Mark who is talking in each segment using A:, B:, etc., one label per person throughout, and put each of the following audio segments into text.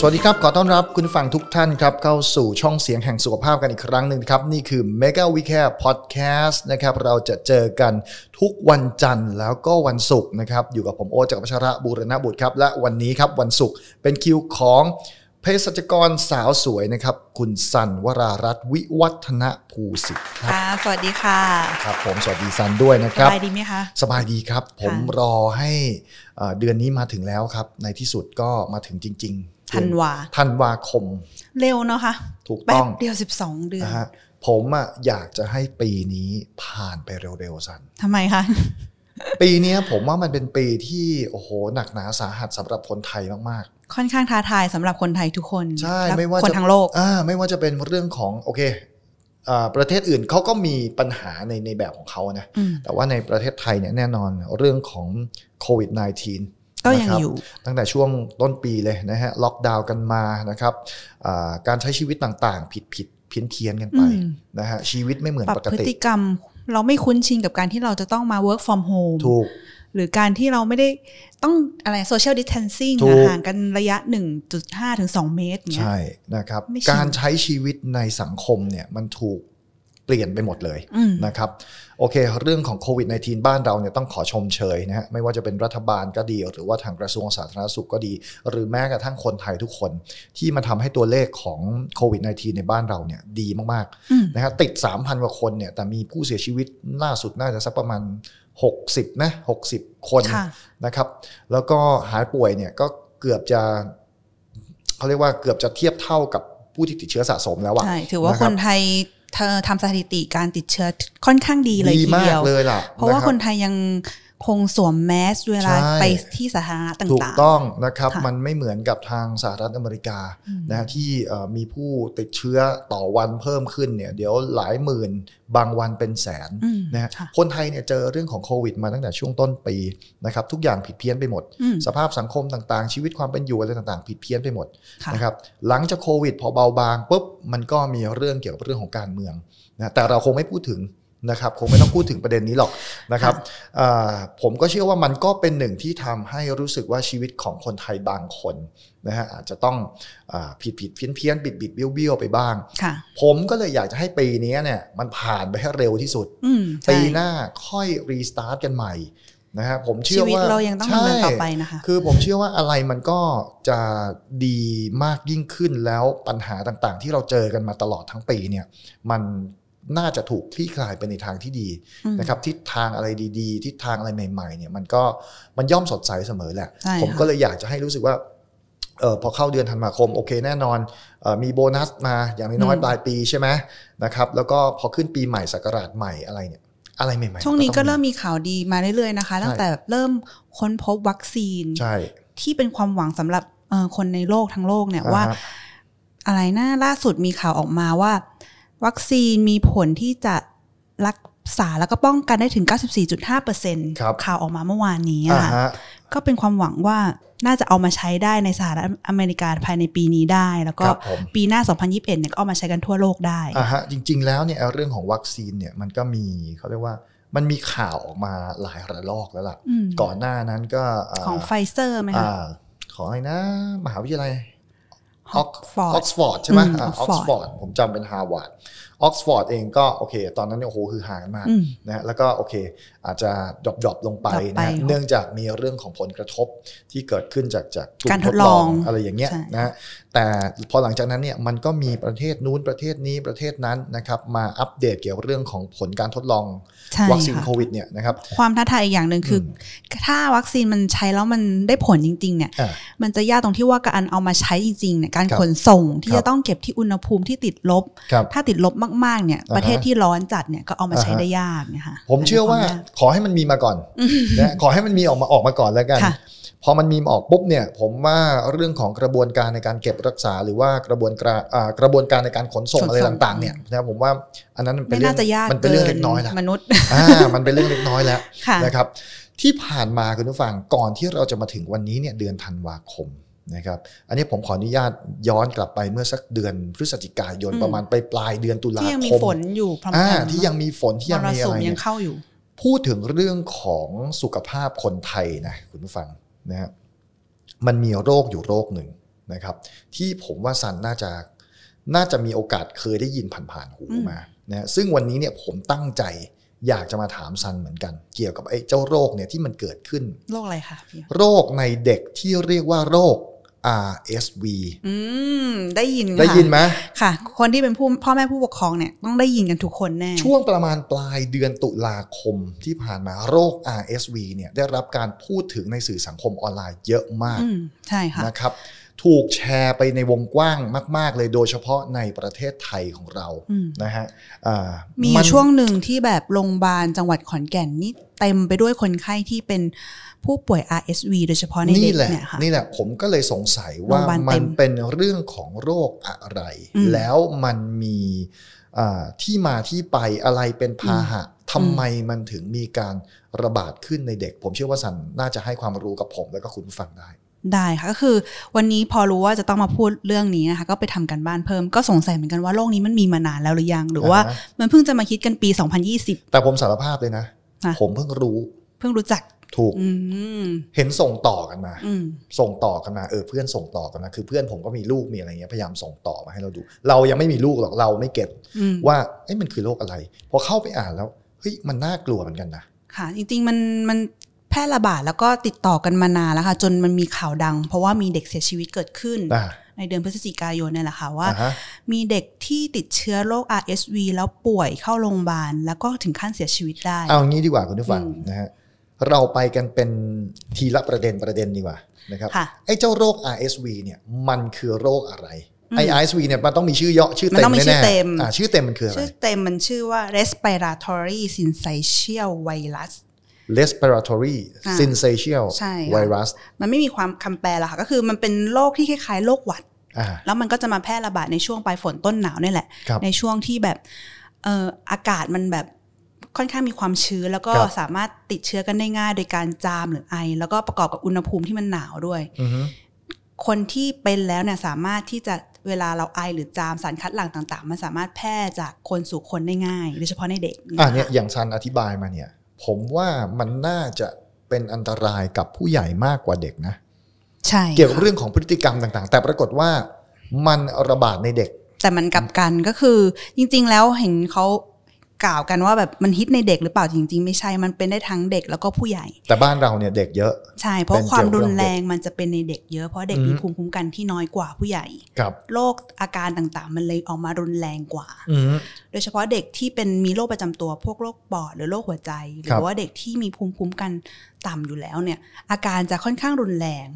A: สวัสดีครับ ขอต้อนรับคุณฟังทุกท่านครับ เข้าสู่ช่องเสียงแห่งสุขภาพกันอีกครั้งหนึ่งครับ นี่คือ Mega We Care Podcast นะครับ เราจะเจอกันทุกวันจันทร์ แล้วก็วันศุกร์นะครับ อยู่กับผมโอจากพัชระบูรณบุตรครับ และวันนี้ครับ วันศุกร์เป็นคิวของเภสัชกรสาวสวยนะครับ คุณสันวรารัตวิวัฒนภูสิทธิ์ครับ
B: ่ะสวัสดีค่ะ
A: ครับผมสวัสดีสันด้วยนะครับสบายดีไหมคะสบายดีครับ ผมรอให้เดือนนี้มาถึงแล้วครับในที่สุดก็มาถึงจริงธันวาธันวาคมเร็วเนาะคะถูกต้องเดียวสิบองเดือนผมอะอยากจะให้ปีนี้ผ่านไปเร็วๆสันทำไมคะ ปีนี้ผมว่ามันเป็นปีที่โอ้โหหนักหนาสาหัสสำหรับคนไทยมาก
B: ๆ ค่อนข้างท้าทายสำหรับคนไทยทุกคนใช่ไม่ว่าคนทั้ง
A: โลกอ่าไม่ว่าจะเป็นเรื่องของโอเคประเทศอื่นเขาก็มีปัญหาในในแบบของเขานะแต่ว่าในประเทศไทยเนี่ยแน่นอนเรื่องของโควิด -19 ก็ยังอยู่ตั้งแต่ช่วงต้นปีเลยนะฮะล็อกดาวน์กันมานะครับการใช้ชีวิตต่างๆ ผิดผิดเพี้ยนเพียนกันไปนะฮะชีวิตไม่เหมือนปกติพฤติ
B: กรรม เราไม่คุ้นชินกับการที่เราจะต้องมา work from home ถูก หรือการที่เราไม่ได้ต้องอะไร social distancing ห่างกันระยะ 1.5ถึง2เมตรเนี้ยใช่
A: นะครับ การใช้ชีวิตในสังคมเนี่ยมันถูกเปลี่ยนไปหมดเลยนะครับโอเคเรื่องของโควิด -19 บ้านเราเนี่ยต้องขอชมเชยนะฮะไม่ว่าจะเป็นรัฐบาลก็ดี หรือว่าทางกระทรวงสาธารณสุขก็ดี หรือแม้กระทั่งคนไทยทุกคนที่มาทำให้ตัวเลขของโควิด -19 ในบ้านเราเนี่ยดีมากๆนะครับติด 3,000กว่าคนเนี่ยแต่มีผู้เสียชีวิตล่าสุดน่าจะสักประมาณ 60นะ60 คนนะครับ แล้วก็หายป่วยเนี่ยก็เกือบจะเขาเรียกว่าเกือบจะเทียบเท่ากับผู้ที่ติดเชื้อสะสมแล้วอะใช่ถือว่าคนไ
B: ทยเธอทำสถิติการติดเชื้อค่อนข้างดีเลยทีเดียวเลยล่ะ เพราะว่าคนไทยยังคงสวมแมสเวลาไปที่สาธารณะต่างๆ ถูกต
A: ้องนะครับมันไม่เหมือนกับทางสหรัฐอเมริกานะที่มีผู้ติดเชื้อต่อวันเพิ่มขึ้นเนี่ยเดี๋ยวหลายหมื่น บางวันเป็นแสนนะฮะคนไทยเนี่ยเจอเรื่องของโควิดมาตั้งแต่ช่วงต้นปีนะครับทุกอย่างผิดเพี้ยนไปหมด สภาพสังคมต่างๆ ชีวิตความเป็นอยู่อะไรต่างๆ ผิดเพี้ยนไปหมดนะครับหลังจากโควิดพอเบาบางปุ๊บมันก็มีเรื่องเกี่ยวกับเรื่องของการเมืองนะแต่เราคงไม่พูดถึงนะครับคงไม่ต้องพูดถึงประเด็นนี้หรอกนะครับผมก็เชื่อว่ามันก็เป็นหนึ่งที่ทำให้รู้สึกว่าชีวิตของคนไทยบางคนนะฮะอาจจะต้องอผิดผิดเพี้ยนเพี้ยนบิดบิดเบี้ยวเบี้ยวไปบ้างผมก็เลยอยากจะให้ปีนี้เนี่ยมันผ่านไปให้เร็วที่สุดปีหน้าค่อยรีสตาร์ทกันใหม่นะฮะผมเชื่อว่าชีวิตเรายังต้องดำเนินต่อไปนะคะคือผมเชื่อว่าอะไรมันก็จะดีมากยิ่งขึ้นแล้วปัญหาต่าง ๆ ที่เราเจอกันมาตลอดทั้งปีเนี่ย มันน่าจะถูกคลี่คลายไปในทางที่ดีนะครับทิศทางอะไรดี ๆทิศทางอะไรใหม่ ๆ เนี่ยมันก็มันย่อมสดใสเสมอแหละผมก็เลยอยากจะให้รู้สึกว่าเออพอเข้าเดือนธันวาคมโอเคแน่นอนออมีโบนัสมาอย่างน้อยปลายปีใช่ไหมนะครับ แล้วก็พอขึ้นปีใหม่สักราชใหม่อะไรเนี่ยอะไรใหม่ๆช่วงนี้ก็เริ่ม
B: มีข่าวดีมาเรื่อยๆนะคะ ตั้งแต่เริ่มค้นพบวัคซีนที่เป็นความหวังสำหรับคนในโลกทั้งโลกเนี่ยว่า อะไรนะล่าสุดมีข่าวออกมาว่าวัคซีนมีผลที่จะรักษาแล้วก็ป้องกันได้ถึง 94.5%ข่าวออกมาเมื่อวานนี้ค่ะก็เป็นความหวังว่าน่าจะเอามาใช้ได้ในสหรัฐอเมริกาภายในปีนี้ได้แล้วก็ปีหน้า 2021เนี่ยก็เอามาใช้กันทั่วโลกได้อ่ะ
A: ฮะจริง ๆ แล้วเนี่ยเรื่องของวัคซีนเนี่ยมันก็มีเขาเรียกว่ามันมีข่าวออกมาหลายระลอกแล้วล่ะ ก่อนหน้านั้นก็ของไฟเซอร์ไหมคะของอะไรนะมหาวิทยาลัยฮอกฟอร์ดใช่ไหมออกฟอร์ดผมจำเป็นฮาร์วาร์ดออกซฟอร์ดเองก็โอเค ตอนนั้นเนี่ยโอ้โหคือหากันมากนะฮะแล้วก็โอเค อาจจะดรอปดอปลงไปนะเนื่องจากมีเรื่องของผลกระทบที่เกิดขึ้นจากจากการทดลองอะไรอย่างเงี้ยนะแต่พอหลังจากนั้นเนี่ยมันก็มีประเทศนู้นประเทศนี้ประเทศนั้นนะครับมาอัปเดตเกี่ยวเรื่องของผลการทดลอง วัคซีนโควิดเนี่ยนะครับความ
B: ท้าทายอีกอย่างหนึ่งคือ ถ้าวัคซีนมันใช้แล้วมันได้ผลจริงๆเนี่ยมันจะยากตรงที่ว่าการเอามาใช้จริงๆเนี่ยการขนส่งที่จะต้องเก็บที่อุณหภูมิที่ติดลบถ้าติด
A: ลบมากๆเนี่ยประเทศที่
B: ร้อนจัดเนี่ยก็เอามาใช้ได้ยากนะคะผมเชื่อว่า
A: ขอให้มันมีมาก่อนนะขอให้มันมีออกมาออกมาก่อนแล้วกันพอมันมีออกปุ๊บเนี่ยผมว่าเรื่องของกระบวนการในการเก็บรักษาหรือว่ากระบวนการกระบวนการในการขนส่งอะไรต่างๆเนี่ยนะผมว่าอันนั้นนเป็นเรื่องมันเป็นเรื่องเล็กน้อยแล้วมนุษย์อ่ามันเป็นเรื่องเล็กน้อยแล้วนะครับที่ผ่านมาคุณผู้ฟังก่อนที่เราจะมาถึงวันนี้เนี่ยเดือนธันวาคมนะครับอันนี้ผมขออนุญาตย้อนกลับไปเมื่อสักเดือนพฤศจิกายนประมาณไปปลายเดือนตุลาคมที่ยังมีฝนอยู่พร้อมกันที่ยังมีฝนที่ยังมีอะไรยังเข้าอยู่ พูดถึงเรื่องของสุขภาพคนไทยนะคุณผู้ฟังนะฮะมันมีโรคอยู่โรคหนึ่งนะครับ ที่ผมว่าซันน่าจะน่าจะมีโอกาสเคยได้ยินผ่านๆหูมานะซึ่งวันนี้เนี่ยผมตั้งใจอยากจะมาถามซันเหมือนกันเกี่ยวกับไอ้เจ้าโรคเนี่ยที่มันเกิดขึ้นโรคอะไรคะโรคในเด็กที่เรียกว่าโรค RSV
B: อืมได้ยินได้ยินไหมค่ะ คนที่เป็นผู้พ่อแม่ผู้ปก
A: ครองเนี่ยต้องได้ยินกันทุกคนแน่ ช่วงประมาณปลายเดือนตุลาคมที่ผ่านมาโรค RSV เนี่ยได้รับการพูดถึงในสื่อสังคมออนไลน์เยอะมากใช่ค่ะ นะครับ ถูกแชร์ไปในวงกว้างมาก ๆ เลยโดยเฉพาะในประเทศไทยของเรา นะฮะมีช่วง
B: หนึ่งที่แบบโรงพยาบาลจังหวัดขอนแก่นนี่เต็มไปด้วยคนไข้ที่เป็นผู้ป่วย RSV โดยเฉพาะในเด็กเนี่ยค่ะ
A: นี่แหละผมก็เลยสงสัยว่ามันเป็นเรื่องของโรคอะไร แล้วมันมีที่มาที่ไปอะไรเป็นพาหะทำไมมันถึงมีการระบาดขึ้นในเด็ก ผมเชื่อว่าสันน่าจะให้ความรู้กับผมและก็คุณฟังได้
B: ได้ค่ะก็คือ วันนี้พอรู้ว่าจะต้องมาพูดเรื่องนี้นะคะก็ไปทำกันบ้านเพิ่ม ก็สงสัยเหมือนกันว่าโรคนี้มันมีมานานแล้วหรือยังหรือว่ามันเพิ่งจะมาคิดกันปี 2020
A: แต่ผมสารภาพเลยนะ ผมเพิ่งรู้เพิ่งรู้จักถูกเห็นส่งต่อกันมาส่งต่อกันมาเออเพื่อนส่งต่อกันมาคือเพื่อนผมก็มีลูกมีอะไรเงี้ยพยายามส่งต่อมาให้เราดู เรายังไม่มีลูกหรอกเราไม่เก็ตว่าเอ้มันคือโรคอะไรพอเข้าไปอ่านแล้วเฮ้ยมันน่ากลัวเหมือนกันนะ
B: ค่ะจริงๆมันมันแพร่ระบาดแล้วก็ติดต่อกันมานานแล้วค่ะจนมันมีข่าวดัง เพราะว่ามีเด็กเสียชีวิตเกิดขึ้นในเดือนพฤศจิกายนเนี่ยแหละค่ะว่ามีเด็กที่ติดเชื้อโรค RSV แล้วป่วยเข้าโรงพยาบาลแล้วก็ถึงขั้นเสียชีวิตได้เอา
A: งี้ดีกว่าคุณผู้ฟังนะฮะเราไปกันเป็นทีละประเด็นประเด็นดีกว่านะครับไอ้เจ้าโรค RSV เนี่ยมันคือโรคอะไรไอไอสวเนี่ยมันต้องมีชื่อเยอะชื่อเต็มแน่แน่ชื่อเต็มมันคืออะไร ชื่อ
B: เต็มมันชื่อว่า respiratory syncytial virus
A: respiratory syncytial virus
B: มันไม่มีความคำแปลหรอกค่ะ ก็คือมันเป็นโรคที่คล้ายๆ โรคหวัด แล้วมันก็จะมาแพร่ระบาด ในช่วงปลายฝนต้นหนาวนี่แหละ ในช่วงที่แบบอากาศมันแบบค่อนข้างมีความชื้นแล้วก็สามารถติดเชื้อกันได้ง่าย โดยการจามหรือไอ แล้วก็ประกอบกับอุณหภูมิที่มันหนาวด้วยคนที่เป็นแล้วเนี่ยสามารถที่จะเวลาเราไอหรือจามสารคัดหลั่งต่างๆ มันสามารถแพร่จากคนสู่คนได้ง่ายโดยเฉพาะในเด็กอ่ะเนี่ย
A: อย่างชันอธิบายมาเนี่ย ผมว่ามันน่าจะเป็นอันตรายกับผู้ใหญ่มากกว่าเด็กนะใช่เกี่ยวกับเรื่องของพฤติกรรมต่าง ๆ แต่ปรากฏว่ามันระบาดในเด็ก
B: แต่มันกลับกันก็คือ จริง ๆ แล้วเห็นเขากล่าวกันว่าแบบมันฮิตในเด็กหรือเปล่าจริงๆไม่ใช่มันเป็นได้ทั้งเด็กแล้วก็ผู้ใหญ่
A: แต่บ้านเราเนี่ยเด็กเยอะ ใช่เพราะความรุนแร
B: งมันจะเป็นในเด็กเยอะเพราะเด็กมีภูมิคุ้มกันที่น้อยกว่าผู้ใหญ่ครับโรคอาการต่างๆ มันเลยออกมารุนแรงกว่าโดยเฉพาะเด็กที่เป็นมีโรคประจำตัวพวกโรคปอดหรือโรคหัวใจหรือว่าเด็กที่มีภูมิคุ้มกันต่ำอยู่แล้วเนี่ยอาการจะค่อนข้างรุนแรง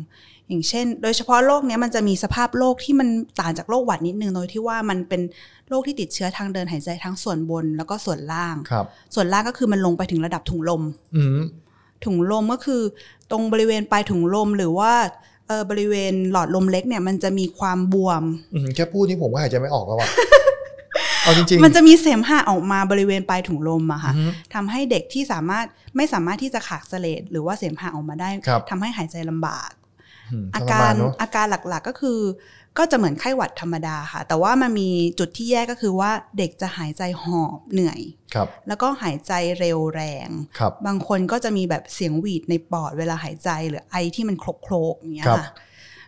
B: อย่างเช่นโดยเฉพาะโรคเนี้ยมันจะมีสภาพโรคที่มันต่างจากโรคหวัดนิดนึงโดยที่ว่ามันเป็นโรคที่ติดเชื้อทางเดินหายใจทั้งส่วนบน แล้วก็ส่วนล่างครับ ส่วนล่างก็คือมันลงไปถึงระดับถุงลมถุงลมก็คือตรงบริเวณปลายถุงลมหรือว่าเออบริเวณหลอดลมเล็กเนี่ยมันจะมีความบวม
A: แค่พูดนี่ผมก็หายใจไม่ออกแล้วอะเอาจริงๆ มันจะมี
B: เสมหะออกมาบริเวณปลายถุงลมอะค่ะทำให้เด็กที่สามารถไม่สามารถที่จะขากเสลดหรือว่าเสมหะออกมาได้ทำให้หายใจลำบากอาการอาการหลักๆก็คือก็จะเหมือนไข้หวัดธรรมดาค่ะแต่ว่ามันมีจุดที่แย่ก็คือว่าเด็กจะหายใจหอบเหนื่อยครับแล้วก็หายใจเร็วแรงครับบางคนก็จะมีแบบเสียงหวีดในปอดเวลาหายใจหรือไอที่มันโครกๆอย่างเงี้ยค่ะ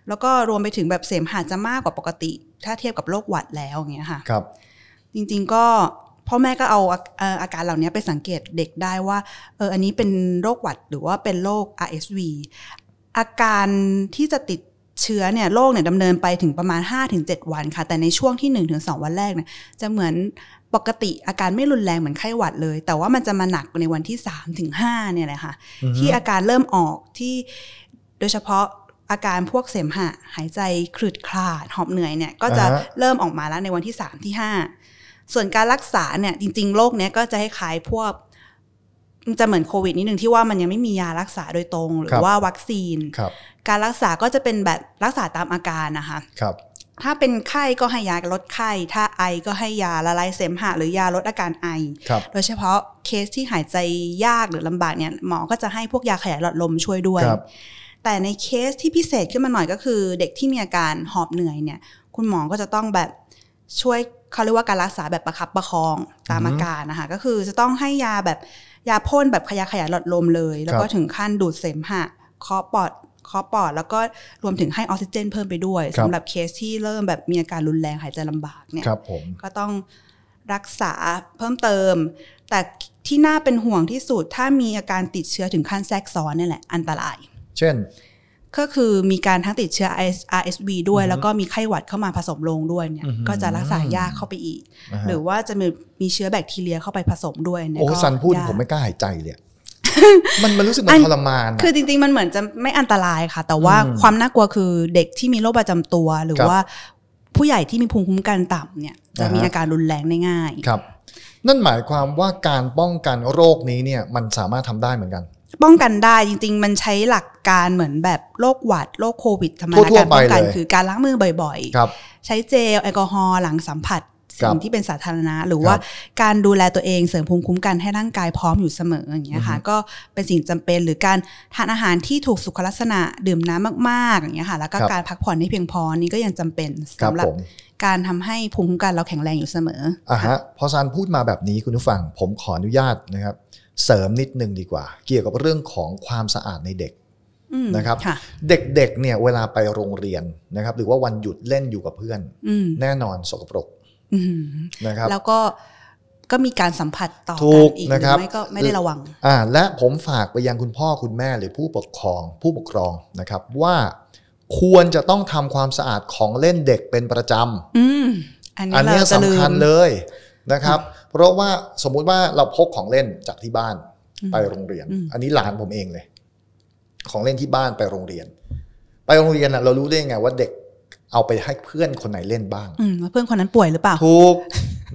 B: แล้วก็รวมไปถึงแบบเสมหะจะมากกว่าปกติ ถ้าเทียบกับโรคหวัดแล้วอย่างเงี้ยค่ะครับจริงๆก็พ่อแม่ก็เอาอาการเหล่านี้ไปสังเกตเด็กได้ว่าเอออันนี้เป็นโรคหวัดหรือว่าเป็นโรค RSV อาการที่จะติดเชื้อเนี่ยโรคเนี่ยดำเนินไปถึงประมาณ 5-7 วันค่ะแต่ในช่วงที่ 1-2 วันแรกเนี่ยจะเหมือนปกติ อาการไม่รุนแรงเหมือนไข้หวัดเลย แต่ว่ามันจะมาหนักในวันที่ 3-5เนี่ยแหละค่ะ ที่อาการเริ่มออกที่โดยเฉพาะอาการพวกเสมหะหายใจคลืดคลาด หอบเหนื่อยเนี่ยก็จะเริ่มออกมาแล้วในวันที่3ที่5ส่วนการรักษาเนี่ยจริง ๆโรคเนี้ยก็จะคล้ายพวกจะเหมือนโควิดนิดนึงที่ว่ามันยังไม่มียารักษาโดยตรง หรือว่าวัคซีน การรักษาก็จะเป็นแบบรักษาตามอาการนะคะครับ ถ้าเป็นไข้ก็ให้ยาลดไข้ถ้าไอก็ให้ยาละลายเสมหะหรือยาลดอาการไอโดยเฉพาะเคสที่หายใจยากหรือลำบากเนี่ยหมอก็จะให้พวกยาขยายหลอดลมช่วยด้วยแต่ในเคสที่พิเศษขึ้นมาหน่อยก็คือเด็กที่มีอาการหอบเหนื่อยเนี่ย คุณหมอก็จะต้องแบบช่วยเขาเรียกว่าการรักษาแบบประคับประคองตามอาการนะคะก็คือจะต้องให้ยาแบบยาพ่นแบบขยะขยาหลอดลมเลย แล้วก็ถึงขั้นดูดเสมหะเคาะปอดเคาะปอด แล้วก็รวมถึงให้ออกซิเจน เพิ่มไปด้วย สำหรับเคสที่เริ่มแบบมีอาการรุนแรงหายใจลำบากเนี่ยก็ต้องรักษาเพิ่มเติม แต่ที่น่าเป็นห่วงที่สุดถ้ามีอาการติดเชื้อถึงขั้นแทรกซ้อนนี่แหละ อันตราย เช่นก็คือมีการทั้งติดเชื้อ RSV ด้วยแล้วก็มีไข้หวัดเข้ามาผสมลงด้วยเนี่ยก็จะรักษายากเข้าไปอีก หรือว่าจะมีมีเชื้อแบคทีเรียเข้าไปผสมด้วยเนี่ยโอ้สันพูดผมไม
A: ่กล้าหายใจเลยมันมันรู้สึกมันทรมานคือจ
B: ริง ๆ มันเหมือนจะไม่อันตรายค่ะ แต่ว่าความน่ากลัวคือเด็กที่มีโรค
A: ประจำตัว หรือว่าผู้ใหญ่ที่มีภูมิ
B: คุ้มกันต่ำเนี่ย
A: จะมีอาการรุนแรงได้ง่ายครับ นั่นหมายความว่าการป้องกันโรคนี้เนี่ยมันสามารถทำได้เหมือนกัน
B: ป้องกันได้จริงๆมันใช้หลักการเหมือนแบบโรคหวัดโรคโควิดธรรมดาการป้องกัน คือการล้างมือบ่อยๆใช้เจลแอลกอฮอล์หลังสัมผัส สิ่งที่เป็นสาธารณะ หรือว่าการดูแลตัวเอง เสริมภูมิคุ้มกันให้ร่างกายพร้อมอยู่เสมออย่างเงี้ยค่ะก็เป็นสิ่งจำเป็นหรือการทานอาหารที่ถูกสุขลักษณะดื่มน้ำมากๆอย่างเงี้ยค่ะแล้วก็การพักผ่อนให้เพียงพอนี่ก็ยังจำเป็นสำหรับการทำให้ภูมิคุ้มกันเราแข็งแรงอยู่เสมอ
A: อ่ะฮะพอซานพูดมาแบบนี้คุณผู้ฟังผมขออนุญาตนะครับเสริมนิดนึงดีกว่า เกี่ยวกับเรื่องของความสะอาดในเด็กนะครับ เด็กๆ เนี่ยเวลาไปโรงเรียนนะครับ หรือว่าวันหยุดเล่นอยู่กับเพื่อนแน่นอนสกปรกนะครับ แล้วก็
B: ก็มีการสัมผัสต่อกันอีกนะครับไม่ก็ไม่ได้ระวัง
A: อ่า และผมฝากไปยังคุณพ่อคุณแม่หรือผู้ปกครอง ผู้ปกครองนะครับ ว่าควรจะต้องทำความสะอาดของเล่นเด็กเป็นประจ
B: ำอันนี้สำคัญเล
A: ยนะครับเพราะว่าสมมุติว่าเราพกของเล่นจากที่บ้านไปโรงเรียน อันนี้หลานผมเองเลย ของเล่นที่บ้านไปโรงเรียน ไปโรงเรียนอ่ะเรารู้ได้ไงว่าเด็กเอาไปให้เพื่อนคนไหนเล่นบ้างเพื่อนคนนั้นป่วยหรือเปล่าถูก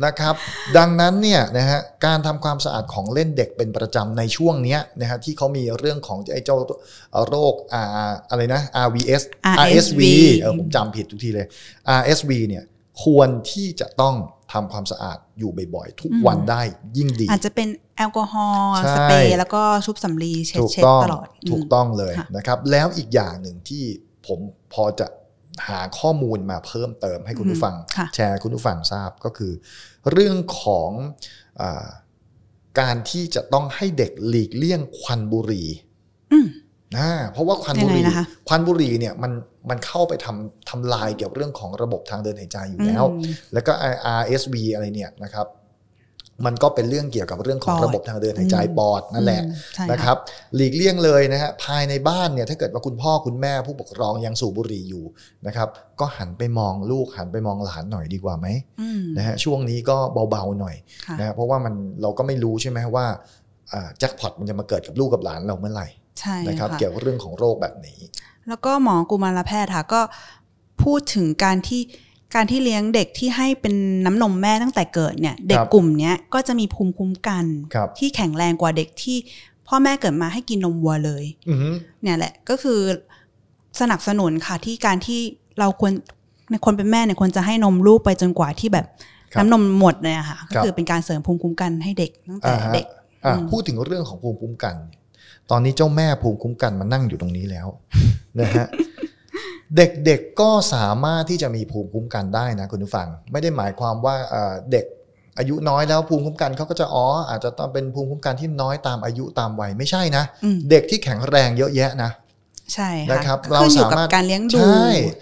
A: นะครับ ดังนั้นเนี่ยนะฮะการทำความสะอาดของเล่นเด็กเป็นประจำในช่วงเนี้ยนะฮะที่เขามีเรื่องของไอ้เจ้าโรคอะไรนะ RVS RSV ผมจำผิดทุกทีเลย RSV เนี่ย ควรที่จะต้องทำความสะอาดอยู่บ่อยๆ ทุกวันได้ยิ่งดี อาจจะเป็น
B: แอลกอฮอล์สเปรย์แล้วก็ชุบสำลีเช็ดตลอดถูก
A: ต้องเลยนะครับ แล้วอีกอย่างหนึ่งที่ผมพอจะหาข้อมูลมาเพิ่มเติมให้คุณผู้ฟัง แชร์คุณผู้ฟังทราบก็คือเรื่องของอการที่จะต้องให้เด็กหลีกเลี่ยงควันบุหรี่นะเพราะว่า ควันบุหรี่ควันบุหรี่เนี่ยมันมันเข้าไปทำทำลายเกี่ยวกับเรื่องของระบบทางเดินหายใจอยู่แล้ว แล้วก็ RSV อะไรเนี่ยนะครับ มันก็เป็นเรื่องเกี่ยวกับเรื่องของระบบทางเดินหายใจปอดนั่นแหละนะครับ หลีกเลี่ยงเลยนะฮะภายในบ้านเนี่ยถ้าเกิดว่าคุณพ่อคุณแม่ผู้ปกครองยังสูบบุหรี่อยู่นะครับ ก็หันไปมองลูกหันไปมองหลานหน่อยดีกว่าไหมนะฮะช่วงนี้ก็เบาๆหน่อยนะเพราะว่ามันเราก็ไม่รู้ใช่ไหมว่าแจ็คพอตมันจะมาเกิดกับลูกกับหลานเราเมื่อไหร่นะครับเกี่ยวกับเรื่องของโรคแบบนี้
B: แล้วก็หมอกุมารแพทย์ค่ะก็พูดถึงการที่การที่เลี้ยงเด็กที่ให้เป็นน้ำนมแม่ตั้งแต่เกิดเนี่ย เด็กกลุ่มนี้ก็จะมีภูมิคุ้มกัน ที่แข็งแรงกว่าเด็กที่พ่อแม่เกิดมาให้กินนมวัวเลยเนี่ยแหละก็คือสนับสนุนค่ะที่การที่เราควรในคนเป็นแม่เนี่ยควรจะให้นมลูกไปจนกว่าที่แบบน้ำนมหมดเนี่ยค่ะก็คือเป็นการเสริมภูมิคุ้มกันให้เด็กตั้งแต่เด็กพูดถึ
A: งเรื่องของภูมิคุ้มกันตอนนี้เจ้าแม่ภูมิคุ้มกันมันนั่งอยู่ตรงนี้แล้วนะฮะเด็ก ๆ ก็สามารถที่จะมีภูมิคุ้มกันได้นะคุณผู้ฟัง ไม่ได้หมายความว่าเด็กอายุน้อยแล้วภูมิคุ้มกันเขาก็จะอ๋ออาจจะต้องเป็นภูมิคุ้มกันที่น้อยตามอายุตามวัยไม่ใช่นะเด็กที่แข็งแรงเยอะแยะนะ
B: ใช่นะครับ เราสามารถการเลี้ยงดู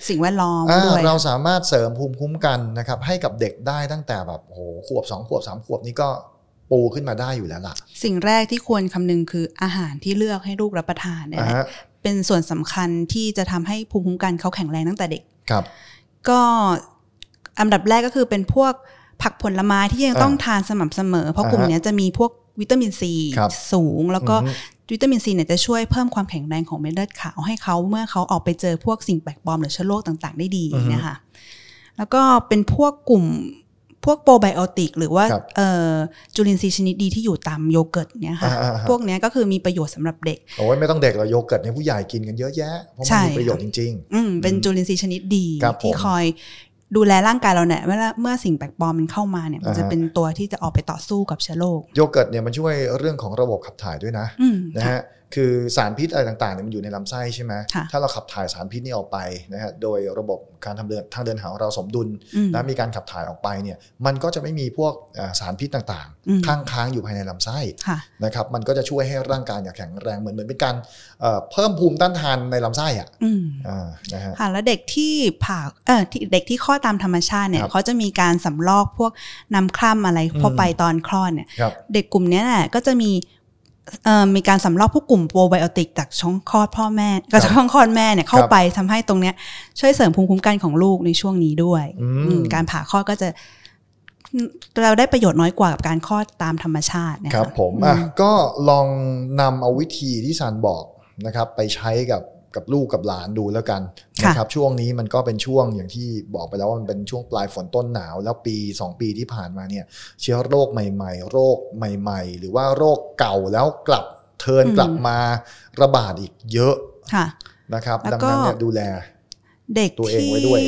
B: สิ่งแวดล้อมด้วยเร
A: าสามารถเสริมภูมิคุ้มกันนะครับ ให้กับเด็กได้ตั้งแต่แบบโหขวบสองขวบสามขวบนี้ก็ปูขึ้นมาได้อยู่แล้วล่ะ
B: สิ่งแรกที่ควรคำนึงคืออาหารที่เลือกให้ลูกรับประทานเนี่ยเป็นส่วนสำคัญที่จะทำให้ภูมิคุ้มกันเขาแข็งแรงตั้งแต่เด็กครับ ก็อันดับแรกก็คือเป็นพวกผักผลไม้ที่ยังต้องทานสม่ำเสมอเพราะกลุ่มนี้จะมีพวกวิตามินซีสูงแล้วก็วิตามินซีเนี่ยจะช่วยเพิ่มความแข็งแรงของเม็ดเลือดขาวให้เขาเมื่อเขาออกไปเจอพวกสิ่งแปลกปลอมหรือเชื้อโรคต่างๆได้ดีนะคะแล้วก็เป็นพวกกลุ่มพวกโปรไบโอติกหรือว่าจุลินทรีย์ชนิดดีที่อยู่ตามโยเกิร์ตเนี่ยค่ะพวกนี้ก็คือมีประโยชน์สำหรับเด็
A: กโอ้ยไม่ต้องเด็กเราโยเกิร์ตในผู้ใหญ่กินกันเยอะแยะ เพราะมันมีประโยชน์จริงๆอืมเป็นจ
B: ุลินทรีย์ชนิดดี ที่คอยดูแลร่างกายเราเนี่ยเมื่อเมื่อสิ่งแปลกปลอมมันเข้ามาเนี่ยมันจะเป็นตัวที่จะออกไปต่อสู้กับเชื้อโรค
A: โยเกิร์ตเนี่ยมันช่วยเรื่องของระบบขับถ่ายด้วยนะนะฮะคือสารพิษอะไรต่างๆเนี่ยมันอยู่ในลำไส้ใช่ไหม ถ้าเราขับถ่ายสารพิษนี่ออกไปนะฮะโดยระบบการทำเดินทางเดินหาของเราสมดุล และมีการขับถ่ายออกไปเนี่ย มันก็จะไม่มีพวกสารพิษต่างๆค้างค้างอยู่ภายในลำไส้นะครับมันก็จะช่วยให้ร่างกายแข็งแรงเหมือน เหมือนเป็นการเพิ่มภูมิต้านทานในลำไส้อ่ะนะฮะค
B: ่ะแล้วเด็กที่ผ่าเออเด็กที่คลอดตามธรรมชาติเนี่ยเขาจะมีการสำลอกพวกน้ำคร่ำอะไรพอไปตอนคลอดเนี่ยเด็กกลุ่มนี้แหละก็จะมีมีการสำรอกผู้กลุ่มโปรไบโอติก จากช่องคลอดพ่อแม่กับช่องคลอดแม่เนี่ยเข้าไปทำให้ตรงเนี้ยช่วยเสริมภูมิคุ้มกันของลูกในช่วงนี้ด้วยการผ่าคลอดก็จะเราได้ประโยชน
A: ์น้อยกว่ากับการคลอดตามธรรมชาตินะครับผมอ่ะก็ลองนำเอาวิธีที่ซานบอกนะครับ ไปใช้กับกับลูกกับหลานดูแล้วกันะครับช่วงนี้มันก็เป็นช่วงอย่างที่บอกไปแล้วว่ามันเป็นช่วงปลายฝนต้นหนาว แล้วปี 2 ปีที่ผ่านมาเนี่ย เชื้อโรคใหม่ๆ โรคใหม่ๆ หรือว่าโรคเก่าแล้วกลับเทินกลับมาระบาดอีกเยอะะนะครับดังนั้นเนี่ยดูแล เด็กตัวเองไว้ด้วย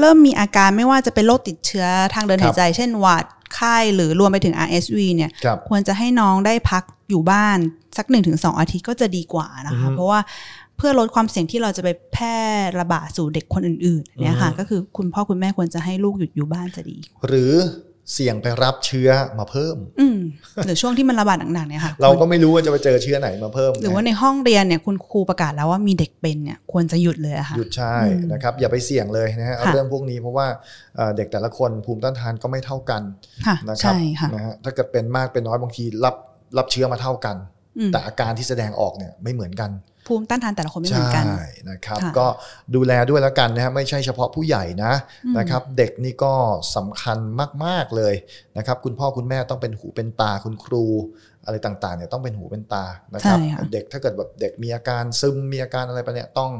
B: เริ่มมีอาการไม่ว่าจะเป็นโรคติดเชื้อทางเดินหายใจ เช่นหวัดไข้หรือรวมไปถึง RSV เนี่ยคควรจะให้น้องได้พักอยู่บ้านสัก 1-2 อาทิตย์ก็จะดีกว่านะคะเพราะว่าเพื่อลดความเสี่ยงที่เราจะไปแพร่ระบาดสู่เด็กคนอื่นๆเนี่ยค่ะก็คือคุณพ่อคุณแม่ควรจะให้ลูกหยุดอยู่บ้านจะดี
A: หรือเสี่ยงไปรับเชื้อมาเพิ่ม
B: อืมหรือช่วงที่มันระบาดหนักๆเนี่ยค่ะเรา
A: ก็ไม่รู้ว่าจะไปเจอเชื้อไหนมาเพิ่ม หรือว่าใน
B: ห้องเรียนเนี่ยคุณครูประกาศแล้วว่ามีเด็กเป็นเนี่ยควรจะหยุดเลยค่ะ
A: หยุดใช่นะครับอย่าไปเสี่ยงเลยนะฮะเอาเรื่องพวกนี้เพราะว่าเด็กแต่ละคนภูมิต้านทานก็ไม่เท่ากันนะครับนะฮะถ้าเกิดเป็นมากเป็นน้อยบางทีรับรับเชื้อมาเท่ากัน แต่อาการที่แสดงออกเนี่ยไม่เหมือนกัน
B: ภูมิต้านทานแต่ละคนไม่เหมือนกันใช่
A: นะครับ ก็ดูแลด้วยแล้วกันนะครับไม่ใช่เฉพาะผู้ใหญ่นะนะครับ เด็กนี่ก็สำคัญมากๆเลยนะครับ คุณพ่อคุณแม่ต้องเป็นหูเป็นตาคุณครูอะไรต่างๆเนี่ยต้องเป็นหูเป็นตานะครับเด็กถ้าเกิดแบบเด็กมีอาการซึมมีอาการอะไรไปเนี่ยต้อง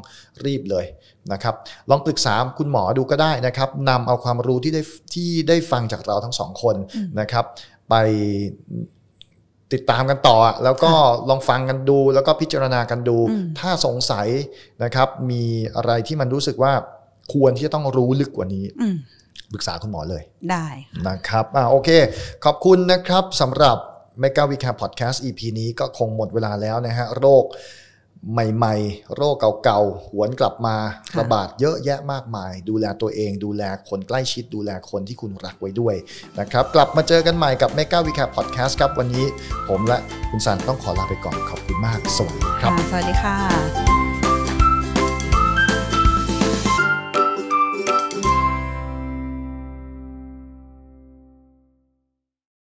A: รีบเลยนะครับ ลองปรึกษาคุณหมอดูก็ได้นะครับนำเอาความรู้ที่ได้ที่ได้ฟังจากเราทั้งสองคนนะครับ ไปติดตามกันต่อ แล้วก็ลองฟังกันดู แล้วก็พิจารณากันดู ถ้าสงสัยนะครับ มีอะไรที่มันรู้สึกว่าควรที่จะต้องรู้ลึกกว่านี้ปรึกษาคุณหมอเลย ได้นะครับอ่าโอเค ขอบคุณนะครับสำหรับ m e g a w e c a p Podcast EP นี้ก็คงหมดเวลาแล้วนะฮะโรคใหม่ ๆ โรคเก่า ๆ หวนกลับมาระบาดเยอะแยะมากมาย ดูแลตัวเองดูแลคนใกล้ชิดดูแลคนที่คุณรักไว้ด้วยนะครับ กลับมาเจอกันใหม่กับ m e าว w e ค a พอดแคสต์ครับ วันนี้ผมและคุณสันต้องขอลาไปก่อนขอบคุณมาก สวัสดีคร
B: ับ สวัสดีค่ะ